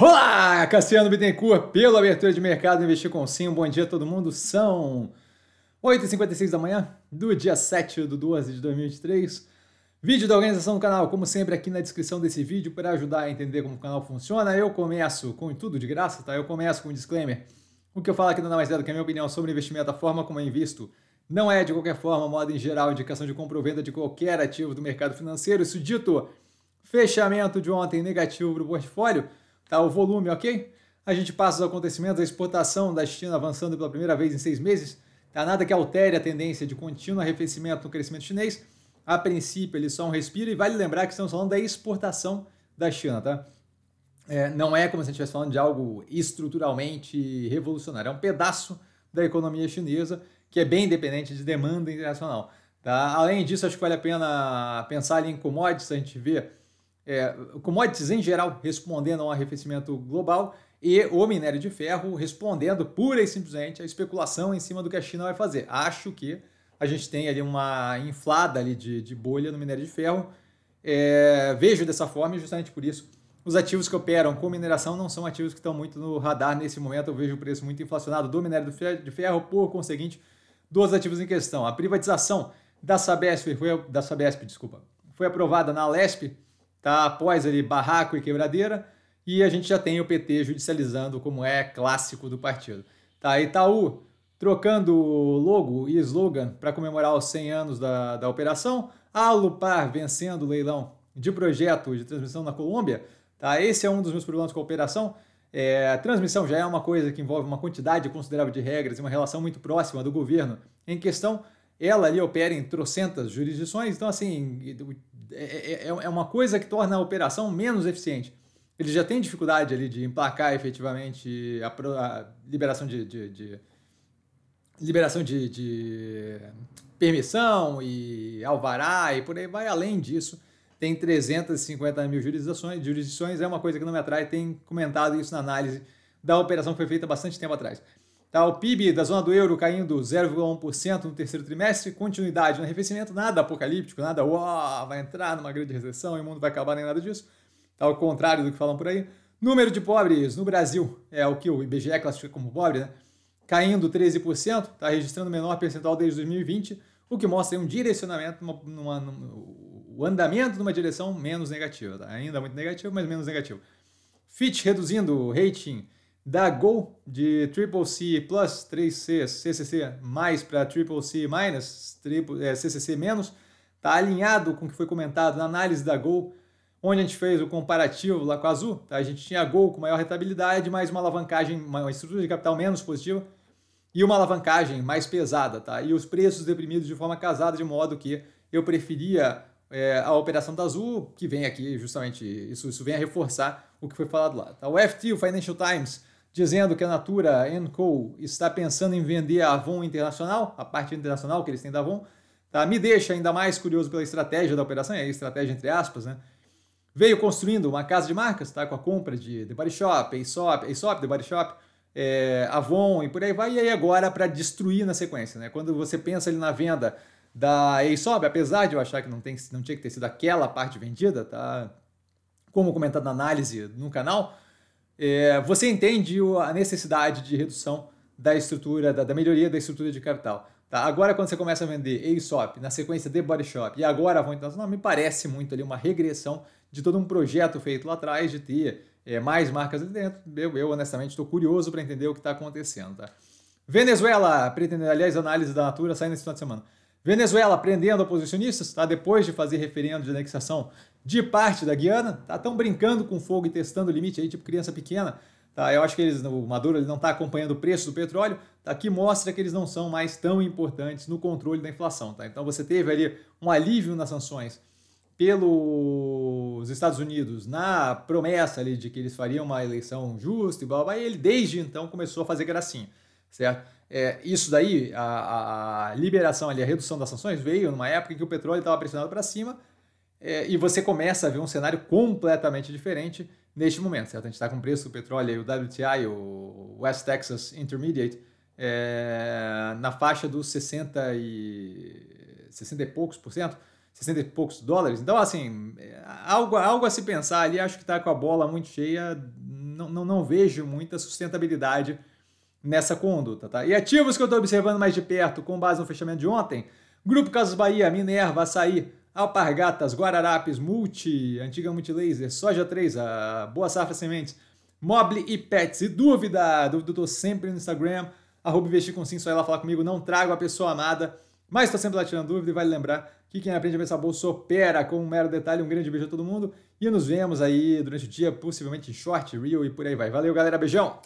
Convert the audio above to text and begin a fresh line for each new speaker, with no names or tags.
Olá, Cassiano Bittencourt, pela abertura de mercado Investir com Sim. Bom dia todo mundo. São 8h56 da manhã do dia 7 de 12 de 2023. Vídeo da organização do canal, como sempre, aqui na descrição desse vídeo para ajudar a entender como o canal funciona. Eu começo com tudo de graça, tá? Eu começo com um disclaimer. O que eu falo aqui é nada mais é do que a minha opinião sobre investimento, a forma como eu é invisto. Não é, de qualquer forma, modo em geral, indicação de compra ou venda de qualquer ativo do mercado financeiro. Isso dito, fechamento de ontem negativo para o portfólio tá, o volume, ok? A gente passa os acontecimentos, a exportação da China avançando pela primeira vez em seis meses, tá, nada que altere a tendência de contínuo arrefecimento no crescimento chinês. A princípio, ele só um respiro, e vale lembrar que estamos falando da exportação da China, tá? É, não é como se a gente estivesse falando de algo estruturalmente revolucionário, é um pedaço da economia chinesa que é bem dependente de demanda internacional. Tá? Além disso, acho que vale a pena pensar em commodities, a gente vê é, commodities em geral respondendo a um arrefecimento global e o minério de ferro respondendo pura e simplesmente à especulação em cima do que a China vai fazer. Acho que a gente tem ali uma inflada ali de, de bolha no minério de ferro. É, vejo dessa forma e justamente por isso os ativos que operam com mineração não são ativos que estão muito no radar nesse momento. Eu vejo o preço muito inflacionado do minério de ferro, por conseguinte, dos ativos em questão. A privatização da Sabesp foi, da Sabesp, desculpa, foi aprovada na Lesp tá após ali barraco e quebradeira, e a gente já tem o PT judicializando, como é clássico do partido. Tá, Itaú trocando logo e slogan para comemorar os 100 anos da, da operação, Alupar vencendo o leilão de projeto de transmissão na Colômbia, tá? Esse é um dos meus problemas com a operação. É, a transmissão já é uma coisa que envolve uma quantidade considerável de regras e uma relação muito próxima do governo em questão. Ela ali opera em trocentas jurisdições, então assim, é é, é, é, uma coisa que torna a operação menos eficiente. Ele já tem dificuldade ali de emplacar efetivamente a, pro, a liberação de, de, de liberação de, de, permissão e alvará e por aí vai. Além disso, tem 350 mil jurisdições, jurisdições é uma coisa que não me atrai, tem comentado isso na análise da operação que foi feita bastante tempo atrás. Tá, o PIB da zona do euro caindo 0,1% no terceiro trimestre, continuidade no arrefecimento, nada apocalíptico, nada uau, vai entrar numa grande recessão e o mundo vai acabar, nem nada disso. Tá, ao contrário do que falam por aí. Número de pobres no Brasil, é o que o IBGE classifica como pobre, né? caindo 13%, está registrando o menor percentual desde 2020, o que mostra um direcionamento, numa, numa, numa, o andamento numa direção menos negativa. Tá? Ainda muito negativo, mas menos negativo. Fitch reduzindo o rating da Go de Triple C Plus, 3C, CCC mais para Triple C minus, triple, CCC é, menos, está alinhado com o que foi comentado na análise da Go, onde a gente fez o comparativo lá com a Azul. Tá? A gente tinha a Gol com maior rentabilidade, mais uma alavancagem, uma estrutura de capital menos positiva e uma alavancagem mais pesada. Tá? E os preços deprimidos de forma casada, de modo que eu preferia é, a operação da Azul, que vem aqui justamente, isso, isso vem a reforçar o que foi falado lá. Tá? O FT, o Financial Times, dizendo que a Natura Co. está pensando em vender a Avon Internacional, a parte internacional que eles têm da Avon, tá? me deixa ainda mais curioso pela estratégia da operação, é estratégia entre aspas, né? Veio construindo uma casa de marcas, tá? Com a compra de The Body Shop, Aesop, Aesop The Body Shop, é, Avon e por aí vai. E aí agora para destruir na sequência, né? Quando você pensa ali na venda da Aesop, apesar de eu achar que não, tem, não tinha que ter sido aquela parte vendida, tá? Como comentado na análise no canal, é, você entende a necessidade de redução da estrutura, da, da melhoria da estrutura de capital. Tá? Agora, quando você começa a vender ASOP, na sequência de Body Shop, e agora vão não me parece muito ali uma regressão de todo um projeto feito lá atrás de ter é, mais marcas ali dentro. Eu, eu honestamente, estou curioso para entender o que está acontecendo. Tá? Venezuela, pretendendo, aliás, análise da Natura saindo esse final de semana. Venezuela prendendo oposicionistas, tá? depois de fazer referendo de anexação de parte da Guiana, tá? tão brincando com fogo e testando o limite aí, tipo criança pequena. Tá? Eu acho que eles, o Maduro ele não está acompanhando o preço do petróleo, tá? que mostra que eles não são mais tão importantes no controle da inflação. Tá? Então você teve ali um alívio nas sanções pelos Estados Unidos na promessa ali de que eles fariam uma eleição justa e blá blá, blá e ele desde então começou a fazer gracinha, certo? É, isso daí, a, a, liberação ali, a redução das sanções, veio numa época em que o petróleo estava pressionado para cima é, e você começa a ver um cenário completamente diferente neste momento, certo? A gente está com o preço do petróleo, o WTI, o West Texas Intermediate, é, na faixa dos 60 e, 60 e poucos por cento, 60 e poucos dólares. Então, assim, é, algo, algo a se pensar ali, acho que está com a bola muito cheia, não, não, não vejo muita sustentabilidade nessa conduta, tá? E ativos que eu estou observando mais de perto, com base no fechamento de ontem, Grupo Casas Bahia, Minerva, Açaí, Alpargatas, Guararapes, Multi, Antiga Multilaser, Soja 3, a Boa Safra Sementes, Mobile e Pets. E dúvida, dúvida eu tô sempre no Instagram, arroba investir com sim, só ela falar comigo, não trago a pessoa amada, mas estou sempre lá tirando dúvida e vale lembrar que quem aprende a pensar bolsa opera com um mero detalhe. Um grande beijo a todo mundo e nos vemos aí durante o dia, possivelmente em short, real e por aí vai. Valeu, galera, beijão!